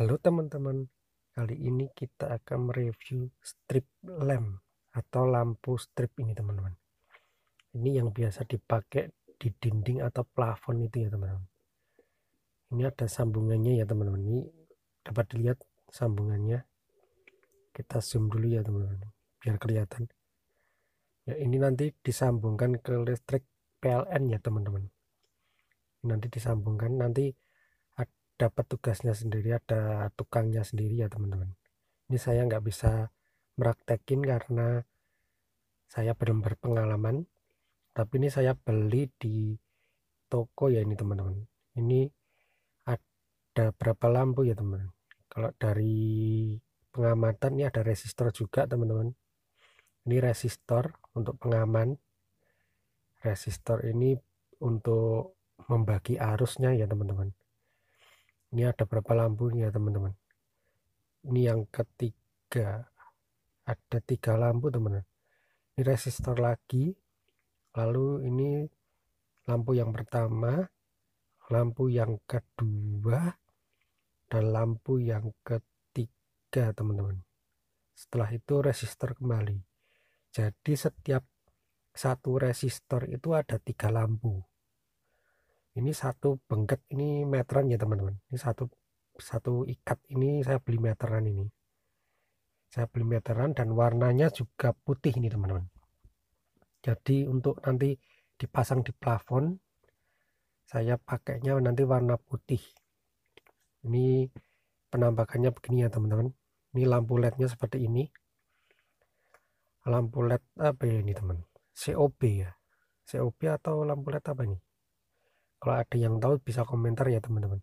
Halo teman-teman, kali ini kita akan mereview strip lamp atau lampu strip ini teman-teman. Ini yang biasa dipakai di dinding atau plafon itu ya teman-teman. Ini ada sambungannya ya teman-teman. Ini dapat dilihat sambungannya. Kita zoom dulu ya teman-teman, biar kelihatan. Ya ini nanti disambungkan ke listrik PLN ya teman-teman. Nanti disambungkan nanti dapat tugasnya sendiri ada tukangnya sendiri ya teman-teman ini saya nggak bisa meraktekin karena saya belum berpengalaman tapi ini saya beli di toko ya ini teman-teman ini ada berapa lampu ya teman-teman kalau dari pengamatan ini ada resistor juga teman-teman ini resistor untuk pengaman resistor ini untuk membagi arusnya ya teman-teman ini ada berapa lampu ini ya teman-teman ini yang ketiga ada tiga lampu teman-teman ini resistor lagi lalu ini lampu yang pertama lampu yang kedua dan lampu yang ketiga teman-teman setelah itu resistor kembali jadi setiap satu resistor itu ada tiga lampu ini satu bengket ini meteran ya teman-teman ini satu satu ikat ini saya beli meteran ini saya beli meteran dan warnanya juga putih ini teman-teman jadi untuk nanti dipasang di plafon saya pakainya nanti warna putih ini penampakannya begini ya teman-teman ini lampu lednya seperti ini lampu led apa ya ini teman COB ya COB atau lampu led apa ini kalau ada yang tahu bisa komentar ya teman-teman.